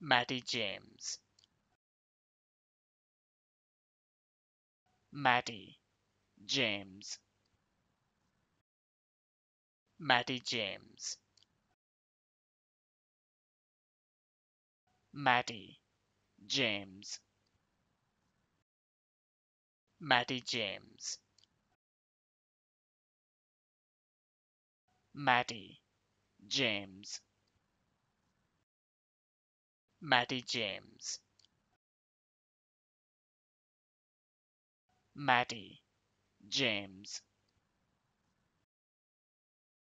Matty James. Matty James. Matty James. Matty James. Matty James. Matty James. Matty James. Matty James.